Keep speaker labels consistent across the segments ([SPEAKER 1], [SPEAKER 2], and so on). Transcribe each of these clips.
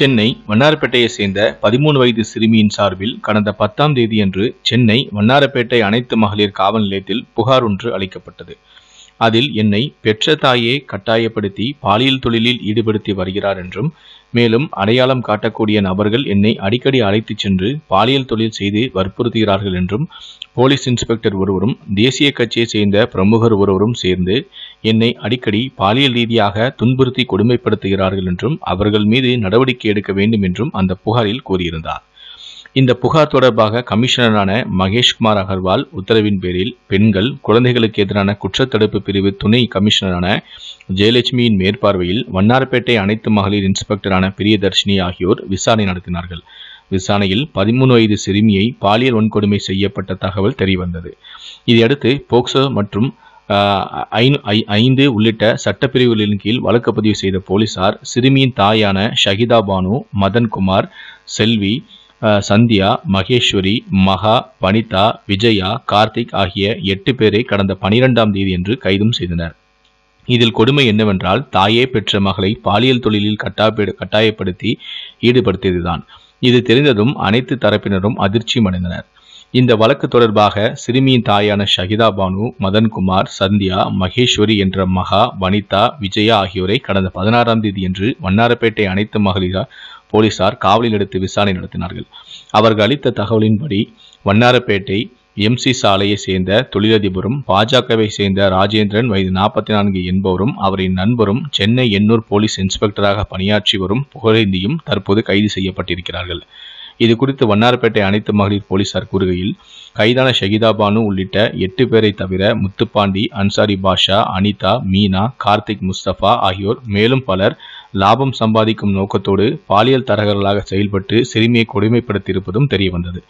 [SPEAKER 1] சென்னை வண்ணாரப்பேட்டையை சேர்ந்த பதிமூணு வயது சிறுமியின் சார்பில் கடந்த பத்தாம் தேதியன்று சென்னை வண்ணாரப்பேட்டை அனைத்து மகளிர் காவல் நிலையத்தில் புகார் ஒன்று அளிக்கப்பட்டது அதில் என்னை பெற்ற தாயே கட்டாயப்படுத்தி பாலியல் தொழிலில் ஈடுபடுத்தி வருகிறார் என்றும் மேலும் அடையாளம் காட்டக்கூடிய நபர்கள் என்னை அடிக்கடி அழைத்துச் சென்று பாலியல் தொழில் செய்து வற்புறுத்துகிறார்கள் என்றும் போலீஸ் இன்ஸ்பெக்டர் ஒருவரும் தேசிய கட்சியை சேர்ந்த பிரமுகர் ஒருவரும் சேர்ந்து என்னை அடிக்கடி பாலியல் ரீதியாக துன்புறுத்தி கொடுமைப்படுத்துகிறார்கள் என்றும் அவர்கள் மீது நடவடிக்கை எடுக்க வேண்டும் என்றும் அந்த புகாரில் கூறியிருந்தார் இந்த புகார் தொடர்பாக கமிஷனரான மகேஷ்குமார் அகர்வால் உத்தரவின் பேரில் பெண்கள் குழந்தைகளுக்கு எதிரான குற்றத்தடுப்பு பிரிவு துணை கமிஷனரான ஜெயலட்சுமியின் மேற்பார்வையில் வண்ணாரப்பேட்டை அனைத்து மகளிர் இன்ஸ்பெக்டரான பிரியதர்ஷினி ஆகியோர் விசாரணை நடத்தினார்கள் விசாரணையில் பதிமூணு வயது சிறுமியை பாலியல் வன்கொடுமை செய்யப்பட்ட தகவல் தெரிவந்தது இதையடுத்து போக்சோ மற்றும் ஐந்து உள்ளிட்ட சட்டப்பிரிவுகளின் கீழ் வழக்கு பதிவு செய்த போலீசார் சிறுமியின் தாயான ஷஹிதா பானு மதன்குமார் செல்வி சந்தியா மகேஸ்வரி மகா வனிதா விஜயா கார்த்திக் ஆகிய எட்டு பேரை கடந்த பனிரெண்டாம் தேதி என்று கைதும் செய்தனர் இதில் கொடுமை என்னவென்றால் தாயே பெற்ற மகளை பாலியல் தொழிலில் கட்டாயப்படுத்தி ஈடுபடுத்தியதுதான் இது தெரிந்ததும் அனைத்து தரப்பினரும் அடைந்தனர் இந்த வழக்கு தொடர்பாக சிறுமியின் தாயான ஷகிதா பானு மதன்குமார் சந்தியா மகேஸ்வரி என்ற மகா வனிதா விஜயா ஆகியோரை கடந்த பதினாறாம் தேதியன்று வண்ணாரப்பேட்டை அனைத்து மகளிர போலீசார் காவலில் எடுத்து விசாரணை நடத்தினார்கள் அவர்கள் அளித்த தகவலின்படி வண்ணாரப்பேட்டை எம்சி சாலையை சேர்ந்த தொழிலதிபரும் பாஜகவை சேர்ந்த ராஜேந்திரன் வயது நாற்பத்தி நான்கு என்பவரும் அவரின் நண்பரும் சென்னை எண்ணூர் போலீஸ் இன்ஸ்பெக்டராக பணியாற்றி வரும் புகழேந்தியும் தற்போது கைது செய்யப்பட்டிருக்கிறார்கள் இது குறித்து வண்ணார்பேட்டை அனைத்து மகளிர் போலீசார் கூறுகையில் கைதான ஷகிதா பானு உள்ளிட்ட எட்டு பேரை தவிர முத்துப்பாண்டி அன்சாரி பாஷா அனிதா மீனா கார்த்திக் முஸ்தபா ஆகியோர் மேலும் பலர் லாபம் சம்பாதிக்கும் நோக்கத்தோடு பாலியல் தரகர்களாக செயல்பட்டு சிறுமியை கொடுமைப்படுத்தியிருப்பதும் தெரியவந்தது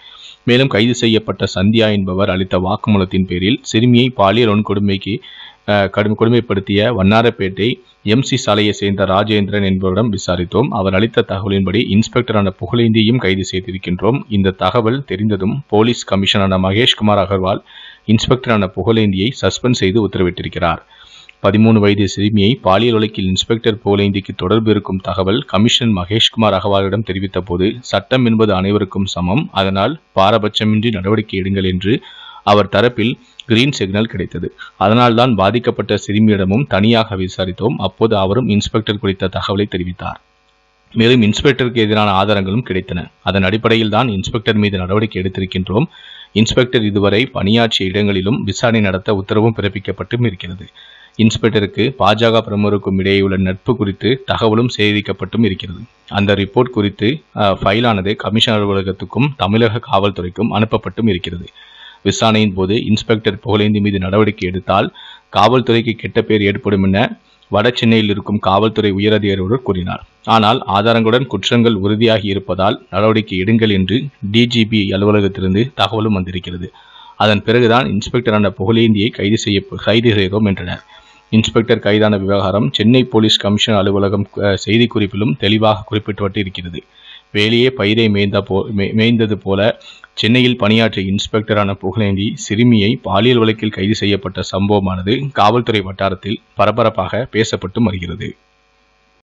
[SPEAKER 1] மேலும் கைது செய்யப்பட்ட சந்தியா என்பவர் அளித்த வாக்குமூலத்தின் பேரில் சிறுமியை பாலியல் கொடுமைக்கு கடும் கொடுமைப்படுத்திய வண்ணாரப்பேட்டை எம்சி சாலையை சேர்ந்த ராஜேந்திரன் என்பவரிடம் விசாரித்தோம் அவர் அளித்த தகவலின்படி இன்ஸ்பெக்டரான புகழேந்தியையும் கைது செய்திருக்கின்றோம் இந்த தகவல் தெரிந்ததும் போலீஸ் கமிஷனரான மகேஷ்குமார் அகர்வால் இன்ஸ்பெக்டரான புகழேந்தியை சஸ்பெண்ட் செய்து உத்தரவிட்டிருக்கிறார் பதிமூணு வயது சிறுமியை பாலியல் வழக்கில் இன்ஸ்பெக்டர் போலேந்திக்கு தொடர்பு இருக்கும் தகவல் கமிஷனர் மகேஷ்குமார் அகவாலிடம் தெரிவித்த போது சட்டம் என்பது அனைவருக்கும் சமம் அதனால் பாரபட்சமின்றி நடவடிக்கை எடுங்கள் என்று அவர் தரப்பில் கிரீன் சிக்னல் கிடைத்தது அதனால்தான் பாதிக்கப்பட்ட சிறுமியிடமும் தனியாக விசாரித்தோம் அப்போது அவரும் இன்ஸ்பெக்டர் குறித்த தகவலை தெரிவித்தார் மேலும் இன்ஸ்பெக்டருக்கு எதிரான ஆதாரங்களும் கிடைத்தன அதன் அடிப்படையில் தான் இன்ஸ்பெக்டர் மீது நடவடிக்கை எடுத்திருக்கின்றோம் இன்ஸ்பெக்டர் இதுவரை பணியாற்றிய இடங்களிலும் விசாரணை நடத்த உத்தரவும் பிறப்பிக்கப்பட்டும் இருக்கிறது இன்ஸ்பெக்டருக்கு பாஜக பிரமுகருக்கும் இடையே உள்ள நட்பு குறித்து தகவலும் சேகரிக்கப்பட்டும் இருக்கிறது அந்த ரிப்போர்ட் குறித்து ஃபைலானது கமிஷன் அலுவலகத்துக்கும் தமிழக காவல்துறைக்கும் அனுப்பப்பட்டும் இருக்கிறது விசாரணையின் போது இன்ஸ்பெக்டர் புகழேந்தி மீது நடவடிக்கை எடுத்தால் காவல்துறைக்கு கெட்ட பேர் ஏற்படும் என வடசென்னையில் இருக்கும் காவல்துறை ஒருவர் கூறினார் ஆனால் ஆதாரங்களுடன் குற்றங்கள் உறுதியாகி இருப்பதால் நடவடிக்கை எடுங்கள் என்று டிஜிபி அலுவலகத்திலிருந்து தகவலும் வந்திருக்கிறது அதன் பிறகுதான் இன்ஸ்பெக்டரான புகழேந்தியை கைது செய்ய கைது செய்தோம் என்றனர் இன்ஸ்பெக்டர் கைதான விவகாரம் சென்னை போலீஸ் கமிஷன் அலுவலகம் செய்திக்குறிப்பிலும் தெளிவாக குறிப்பிட்டு இருக்கிறது வேலையே பயிரை மேய்ந்த போ மேய்ந்தது போல சென்னையில் பணியாற்றிய இன்ஸ்பெக்டரான புகழேந்தி சிறுமியை பாலியல் வழக்கில் கைது செய்யப்பட்ட சம்பவமானது காவல்துறை வட்டாரத்தில் பரபரப்பாக பேசப்பட்டு வருகிறது